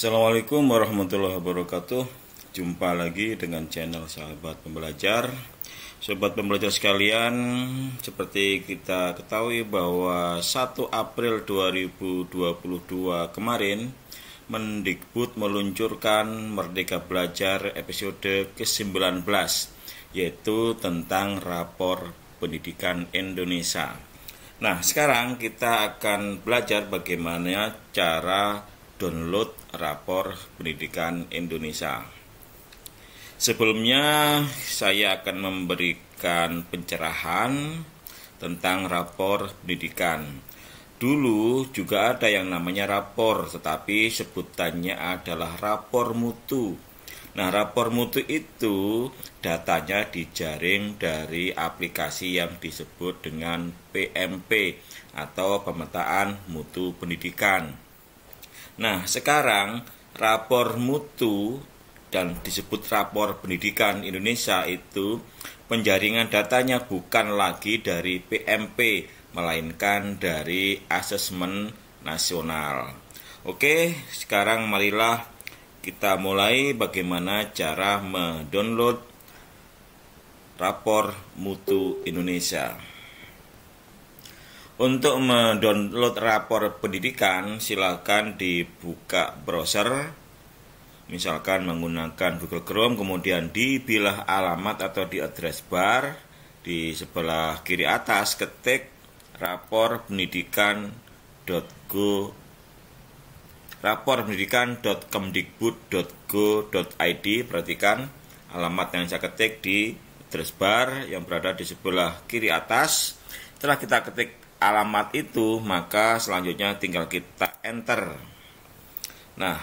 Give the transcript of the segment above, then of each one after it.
Assalamualaikum warahmatullahi wabarakatuh Jumpa lagi dengan channel sahabat pembelajar Sobat pembelajar sekalian Seperti kita ketahui bahwa 1 April 2022 kemarin Mendikbud meluncurkan Merdeka Belajar episode ke-19 Yaitu tentang rapor pendidikan Indonesia Nah sekarang kita akan belajar bagaimana cara download rapor pendidikan Indonesia. Sebelumnya saya akan memberikan pencerahan tentang rapor pendidikan. Dulu juga ada yang namanya rapor, tetapi sebutannya adalah rapor mutu. Nah, rapor mutu itu datanya dijaring dari aplikasi yang disebut dengan PMP atau pemetaan mutu pendidikan. Nah, sekarang rapor mutu dan disebut rapor pendidikan Indonesia itu penjaringan datanya bukan lagi dari PMP melainkan dari asesmen nasional. Oke, sekarang marilah kita mulai bagaimana cara mendownload rapor mutu Indonesia. Untuk mendownload rapor pendidikan, silakan dibuka browser, misalkan menggunakan Google Chrome, kemudian di bilah alamat atau di address bar di sebelah kiri atas ketik rapor pendidikan.go rapor pendidikan.kemdikbud.go.id perhatikan alamat yang saya ketik di address bar yang berada di sebelah kiri atas setelah kita ketik alamat itu, maka selanjutnya tinggal kita enter. Nah,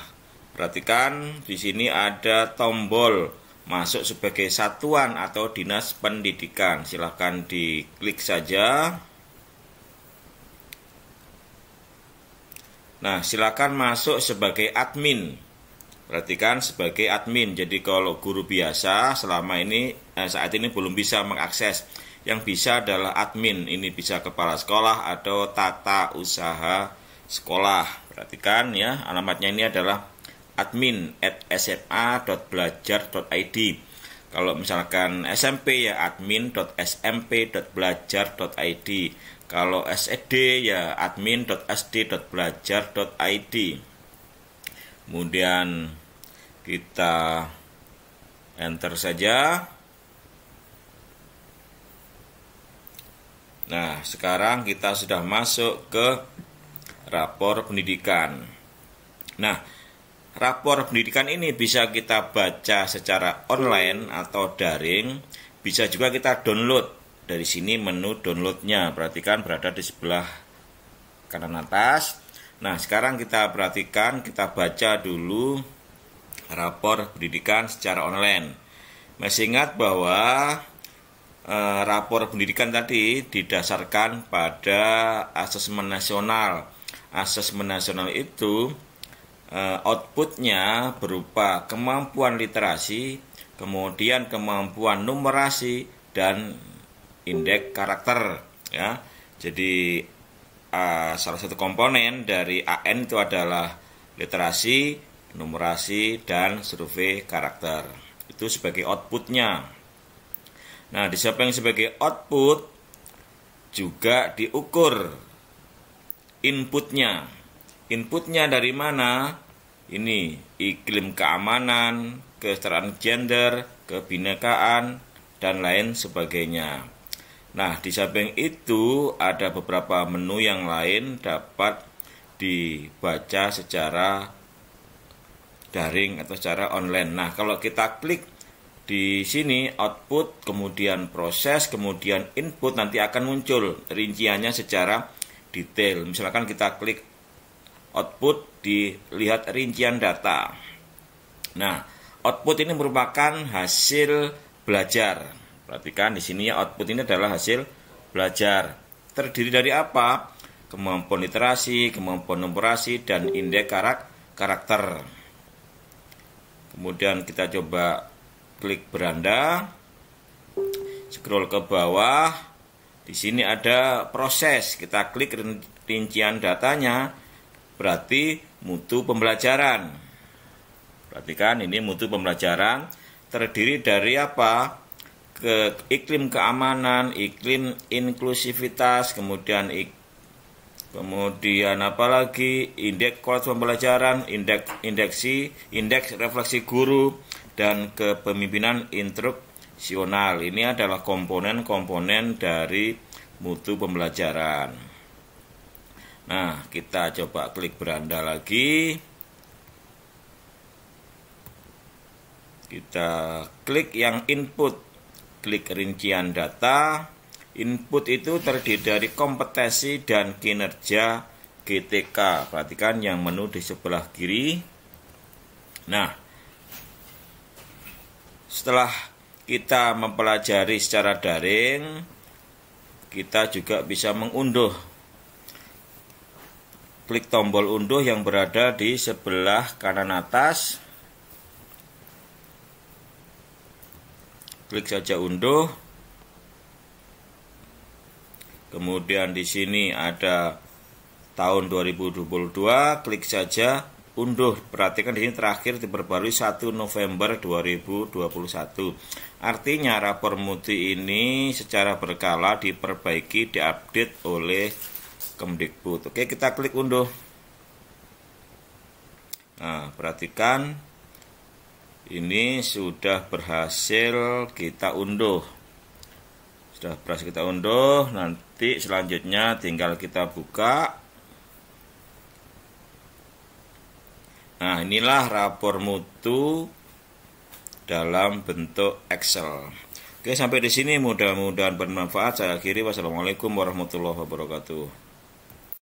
perhatikan di sini ada tombol masuk sebagai satuan atau dinas pendidikan. Silahkan diklik saja. Nah, silakan masuk sebagai admin. Perhatikan sebagai admin. Jadi kalau guru biasa selama ini eh, saat ini belum bisa mengakses yang bisa adalah admin ini bisa kepala sekolah atau tata usaha sekolah perhatikan ya alamatnya ini adalah admin at sma.belajar.id kalau misalkan SMP ya admin.smp.belajar.id kalau SD e ya admin.sd.belajar.id kemudian kita enter saja Nah, sekarang kita sudah masuk ke rapor pendidikan. Nah, rapor pendidikan ini bisa kita baca secara online atau daring, bisa juga kita download. Dari sini menu downloadnya, perhatikan berada di sebelah kanan atas. Nah, sekarang kita perhatikan, kita baca dulu rapor pendidikan secara online. Masih ingat bahwa Eh, rapor pendidikan tadi didasarkan pada asesmen nasional. Asesmen nasional itu eh, outputnya berupa kemampuan literasi, kemudian kemampuan numerasi dan indeks karakter ya. Jadi uh, salah satu komponen dari AN itu adalah literasi, numerasi dan survei karakter. Itu sebagai outputnya. Nah, di shopping sebagai output juga diukur inputnya. Inputnya dari mana? Ini iklim keamanan, kesetaraan gender, kebinekaan, dan lain sebagainya. Nah, di samping itu ada beberapa menu yang lain dapat dibaca secara daring atau secara online. Nah, kalau kita klik di sini output, kemudian proses, kemudian input nanti akan muncul rinciannya secara detail. Misalkan kita klik output, dilihat rincian data. Nah, output ini merupakan hasil belajar. Perhatikan di sini ya output ini adalah hasil belajar. Terdiri dari apa? Kemampuan literasi, kemampuan numerasi, dan indeks karakter. Kemudian kita coba klik beranda scroll ke bawah di sini ada proses kita klik rincian datanya berarti mutu pembelajaran perhatikan ini mutu pembelajaran terdiri dari apa ke iklim keamanan iklim inklusivitas kemudian ik, kemudian apalagi indeks kualitas pembelajaran indeks indeksi indeks refleksi guru dan kepemimpinan instruksional. Ini adalah komponen-komponen dari mutu pembelajaran. Nah, kita coba klik beranda lagi. Kita klik yang input. Klik rincian data. Input itu terdiri dari kompetensi dan kinerja GTK. Perhatikan yang menu di sebelah kiri. Nah, setelah kita mempelajari secara daring, kita juga bisa mengunduh. Klik tombol unduh yang berada di sebelah kanan atas. Klik saja unduh. Kemudian di sini ada tahun 2022, klik saja unduh. Perhatikan di sini terakhir diperbarui 1 November 2021. Artinya rapor muti ini secara berkala diperbaiki, diupdate oleh Kemdikbud. Oke, kita klik unduh. Nah, perhatikan ini sudah berhasil kita unduh. Sudah berhasil kita unduh, nanti selanjutnya tinggal kita buka Nah, inilah rapor mutu dalam bentuk Excel. Oke, sampai di sini mudah-mudahan bermanfaat. Saya akhiri. Wassalamualaikum warahmatullahi wabarakatuh.